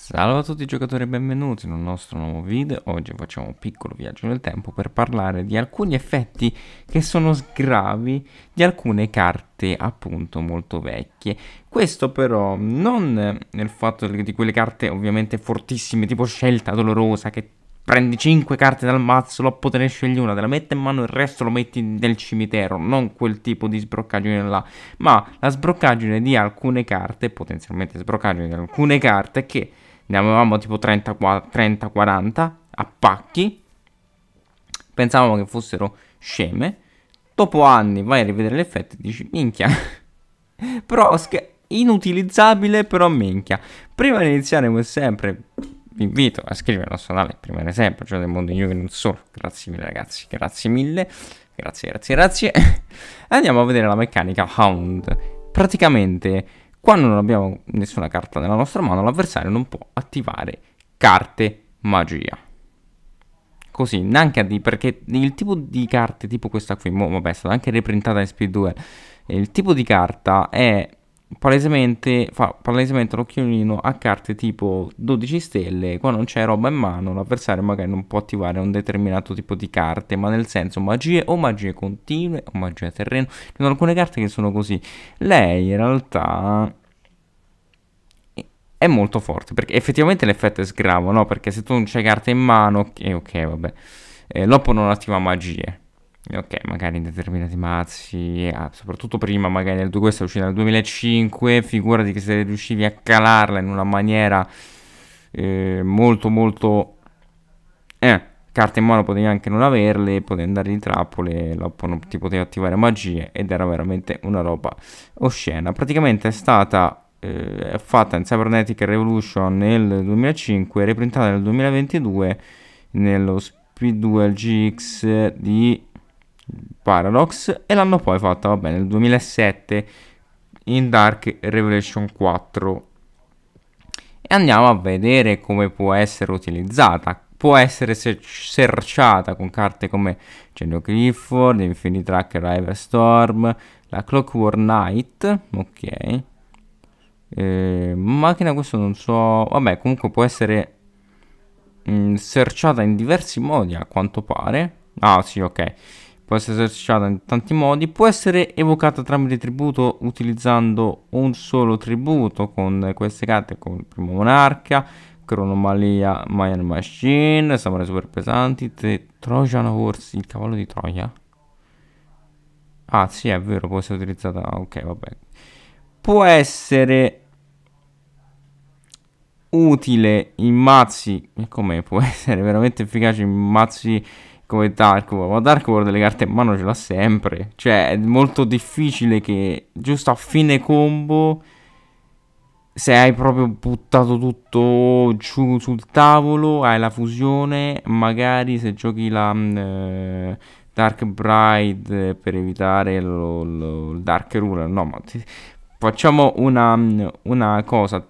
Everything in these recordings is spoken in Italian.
Salve a tutti giocatori e benvenuti in un nostro nuovo video, oggi facciamo un piccolo viaggio nel tempo per parlare di alcuni effetti che sono sgravi di alcune carte appunto molto vecchie, questo però non nel fatto di quelle carte ovviamente fortissime tipo scelta dolorosa che prendi 5 carte dal mazzo, l'oppo te ne scegli una, te la metti in mano e il resto lo metti nel cimitero, non quel tipo di sbroccaggine là, ma la sbroccaggine di alcune carte, potenzialmente sbroccaggine di alcune carte che ne avevamo tipo 30-40 a pacchi, pensavamo che fossero sceme, dopo anni vai a rivedere l'effetto e dici minchia, però inutilizzabile però minchia. Prima di iniziare come sempre vi invito a scrivere al nostro canale, prima di sempre, cioè del mondo Juve non solo, grazie mille ragazzi, grazie mille, grazie, grazie, grazie. Andiamo a vedere la meccanica Hound. Praticamente quando non abbiamo nessuna carta nella nostra mano, l'avversario non può attivare carte magia. Così, neanche di, perché il tipo di carte, tipo questa qui, mo, vabbè, è stata anche reprintata in Speed 2, eh, il tipo di carta è palesemente, fa palesemente l'occhiolino a carte tipo 12 stelle, Quando non c'è roba in mano, l'avversario magari non può attivare un determinato tipo di carte, ma nel senso magie o magie continue o magie a terreno, ci sono alcune carte che sono così. Lei in realtà è molto forte, perché effettivamente l'effetto è sgravo, no? Perché se tu non c'hai carte in mano, ok, okay vabbè, eh, Loppo non attiva magie ok, magari in determinati mazzi, eh, ah, soprattutto prima, magari nel, questa è uscita nel 2005, figurati che se riuscivi a calarla in una maniera eh, molto molto... Eh, carte in mano potevi anche non averle, potevi andare in trappole, ti potevi attivare magie ed era veramente una roba oscena. Praticamente è stata eh, fatta in Cybernetic Revolution nel 2005, riprintata nel 2022 nello Speed 2 GX di Paradox e l'hanno poi fatta, va bene, nel 2007 in Dark Revelation 4. E andiamo a vedere come può essere utilizzata. Può essere searchata con carte come Genio Clifford, Infinity Tracker, Everstorm, la Clockwork Knight, ok. Eh, macchina questo non so, vabbè comunque può essere mh, mm, searchata in diversi modi a quanto pare. Ah sì, ok può essere esercitata in tanti modi, può essere evocata tramite tributo utilizzando un solo tributo con queste carte come il primo monarca, cronomalia, Mayan Machine, samurai super pesanti, The Trojan Horse, il cavallo di Troia. Ah sì è vero, può essere utilizzata, ah, ok vabbè. Può essere utile in mazzi, come può essere veramente efficace in mazzi come Dark World, ma Dark World le carte in mano ce l'ha sempre, cioè è molto difficile che giusto a fine combo se hai proprio buttato tutto giù sul tavolo, hai la fusione, magari se giochi la mm, eh, Dark Bride per evitare lo, lo, il Dark Ruler, no, ma ti, facciamo una, mm, una, cosa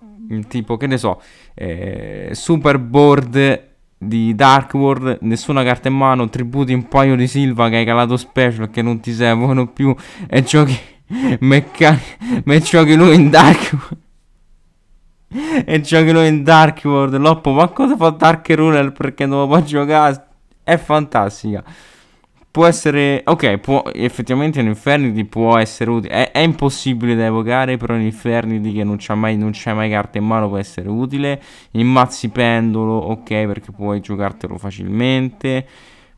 tipo che ne so, eh, Super Board di Dark World, nessuna carta in mano, tributi un paio di Silva che hai calato special che non ti servono più e giochi meccan- me giochi lui in Dark World. e giochi lui in Dark World, Loppo, ma cosa fa Dark Runner perché non lo può giocare? È fantastica. Può essere... Ok, può... effettivamente un Infernity può essere utile. È, è impossibile da evocare, però un Infernity che non c'è mai, mai carta in mano può essere utile. Immazzi pendolo, ok, perché puoi giocartelo facilmente.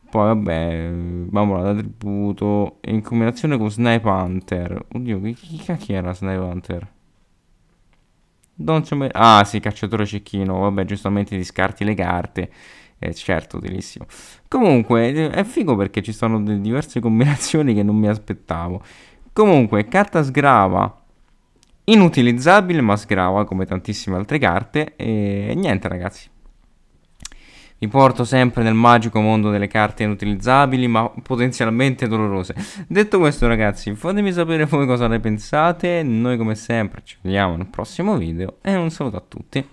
Poi vabbè, bambola d'attributo in combinazione con Snipe Hunter. Oddio, chi, chi cacchio era Snipe Hunter? Ah sì, cacciatore cecchino, vabbè giustamente ti scarti le carte eh, certo, utilissimo. Comunque, eh, è figo perché ci sono diverse combinazioni che non mi aspettavo. Comunque, carta sgrava. Inutilizzabile, ma sgrava come tantissime altre carte. E niente, ragazzi. Vi porto sempre nel magico mondo delle carte inutilizzabili ma potenzialmente dolorose. Detto questo ragazzi, fatemi sapere voi cosa ne pensate, noi come sempre ci vediamo nel prossimo video e un saluto a tutti.